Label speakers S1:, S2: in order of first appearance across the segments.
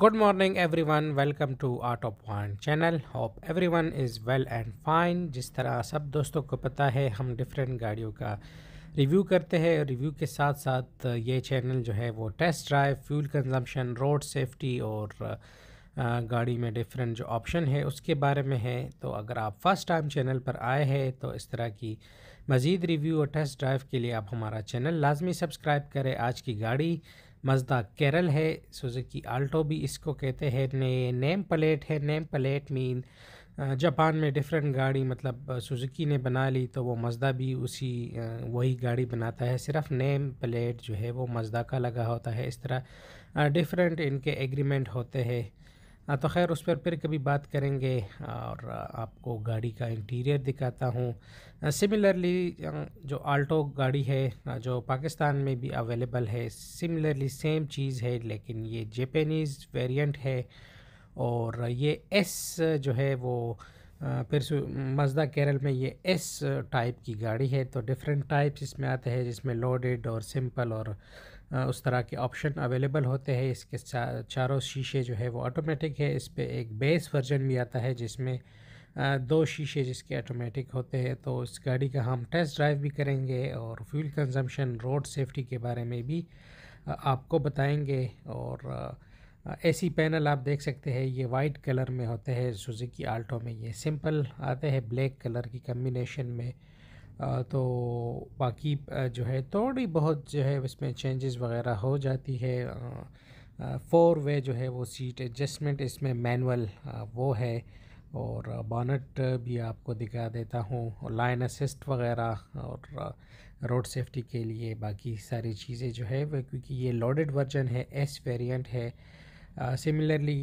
S1: good morning everyone welcome to art of of channel hope everyone is well and fine जिस तरह सब दोस्तों को पता है हम डिफरेंट गाड़ियों का रिव्यू करते हैं और रिव्यू के साथ साथ ये चैनल जो है वो test drive fuel consumption road safety और uh, गाड़ी में डिफरेंट जो ऑप्शन है उसके बारे में है तो अगर आप फर्स्ट टाइम चैनल पर आए हैं तो इस तरह की मज़ीद रिव्यू और टेस्ट ड्राइव के लिए आप हमारा चैनल लाजमी सब्सक्राइब करें आज की गाड़ी मजदा केरल है सुजुकी आल्टो भी इसको कहते हैं ने, नेम प्लेट है नेम प्लेट मीन जापान में डिफरेंट गाड़ी मतलब सुजुकी ने बना ली तो वो मजदा भी उसी वही गाड़ी बनाता है सिर्फ नेम प्लेट जो है वो मजदा का लगा होता है इस तरह डिफरेंट इनके एग्रीमेंट होते हैं हाँ, तो खैर उस पर फिर कभी बात करेंगे और आपको गाड़ी का इंटीरियर दिखाता हूँ सिमिलरली जो आल्टो गाड़ी है जो पाकिस्तान में भी अवेलेबल है सिमिलरली सेम चीज़ है लेकिन ये जेपनीज़ वेरिएंट है और ये एस जो है वो फिर मजदा केरल में ये एस टाइप की गाड़ी है तो डिफरेंट टाइप्स इसमें आते हैं जिसमें लोडेड और सिंपल और उस तरह के ऑप्शन अवेलेबल होते हैं इसके चा, चारों शीशे जो है वो ऑटोमेटिक है इस पर एक बेस वर्जन भी आता है जिसमें दो शीशे जिसके ऑटोमेटिक होते हैं तो इस गाड़ी का हम टेस्ट ड्राइव भी करेंगे और फ्यूल कंजम्पशन रोड सेफ्टी के बारे में भी आपको बताएंगे और ऐसी पैनल आप देख सकते हैं ये वाइट कलर में होते हैं सुजुकी आल्टो में ये सिंपल आते हैं ब्लैक कलर की कम्बिनेशन में तो बाकी जो है थोड़ी बहुत जो है इसमें चेंजेस वगैरह हो जाती है फोर वे जो है वो सीट एडजस्टमेंट इसमें मैनुअल वो है और बॉनट भी आपको दिखा देता हूँ और लाइन असिस्ट वगैरह और रोड सेफ्टी के लिए बाकी सारी चीज़ें जो है वह क्योंकि ये लोडेड वर्जन है एस वेरिएंट है सिमिलरली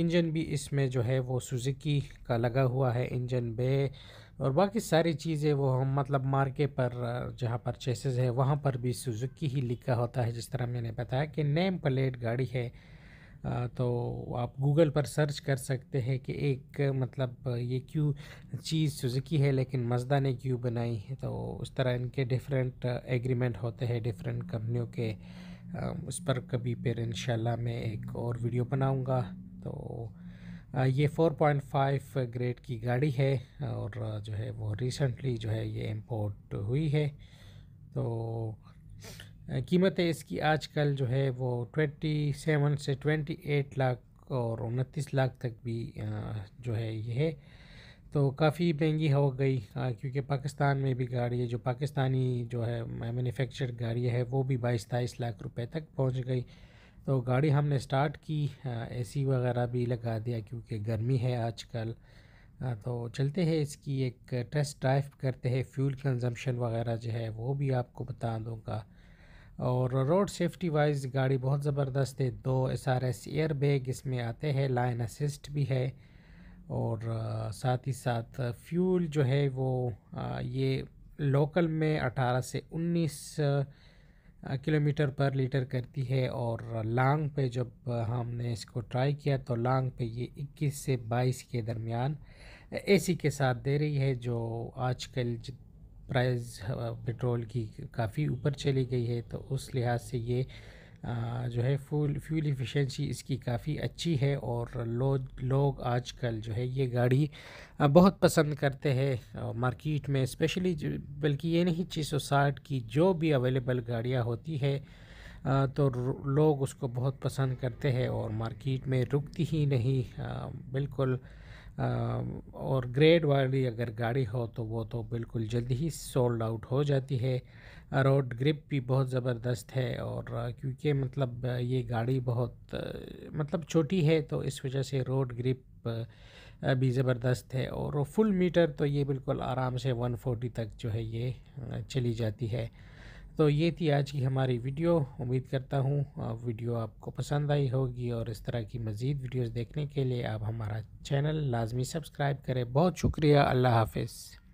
S1: इंजन भी इसमें जो है वो सुजुकी का लगा हुआ है इंजन बे और बाकी सारी चीज़ें वो हम मतलब मार्के पर जहाँ परचेसेज है वहाँ पर भी सुजुकी ही लिखा होता है जिस तरह मैंने बताया कि नेम प्लेट गाड़ी है तो आप गूगल पर सर्च कर सकते हैं कि एक मतलब ये क्यों चीज़ सुजुकी है लेकिन मजदा ने क्यों बनाई है तो उस तरह इनके डिफरेंट एग्रीमेंट होते हैं डिफरेंट कंपनियों के उस पर कभी फिर इन मैं एक और वीडियो बनाऊँगा तो ये 4.5 ग्रेड की गाड़ी है और जो है वो रिसेंटली जो है ये इम्पोर्ट हुई है तो कीमतें इसकी आजकल जो है वो 27 से 28 लाख और उनतीस लाख तक भी जो है ये है तो काफ़ी महंगी हो गई क्योंकि पाकिस्तान में भी गाड़ी है जो पाकिस्तानी जो है मैन्युफैक्चर्ड गाड़ी है वो भी बाईस तेईस लाख रुपए तक पहुंच गई तो गाड़ी हमने स्टार्ट की एसी वगैरह भी लगा दिया क्योंकि गर्मी है आजकल तो चलते हैं इसकी एक टेस्ट ड्राइव करते हैं फ्यूल कंजम्पशन वगैरह जो है वो भी आपको बता दूंगा और रोड सेफ्टी वाइज गाड़ी बहुत ज़बरदस्त है दो S R S airbag इसमें आते हैं लाइन असिस्ट भी है और साथ ही साथ फ्यूल जो है वो ये लोकल में अठारह से उन्नीस किलोमीटर पर लीटर करती है और लांग पे जब हमने इसको ट्राई किया तो लांग पे ये 21 से 22 के दरमियान एसी के साथ दे रही है जो आजकल प्राइस पेट्रोल की काफ़ी ऊपर चली गई है तो उस लिहाज से ये जो है फूल फ्यूल एफिशिएंसी इसकी काफ़ी अच्छी है और लो लोग आजकल जो है ये गाड़ी बहुत पसंद करते हैं मार्केट में स्पेशली बल्कि ये नहीं छः साठ की जो भी अवेलेबल गाड़ियाँ होती है तो लोग उसको बहुत पसंद करते हैं और मार्केट में रुकती ही नहीं बिल्कुल और ग्रेड वाली अगर गाड़ी हो तो वो तो बिल्कुल जल्दी ही सोल्ड आउट हो जाती है रोड ग्रिप भी बहुत ज़बरदस्त है और क्योंकि मतलब ये गाड़ी बहुत मतलब छोटी है तो इस वजह से रोड ग्रिप भी ज़बरदस्त है और फुल मीटर तो ये बिल्कुल आराम से 140 तक जो है ये चली जाती है तो ये थी आज की हमारी वीडियो उम्मीद करता हूँ वीडियो आपको पसंद आई होगी और इस तरह की मज़ीद वीडियोस देखने के लिए आप हमारा चैनल लाजमी सब्सक्राइब करें बहुत शुक्रिया अल्लाह हाफिज़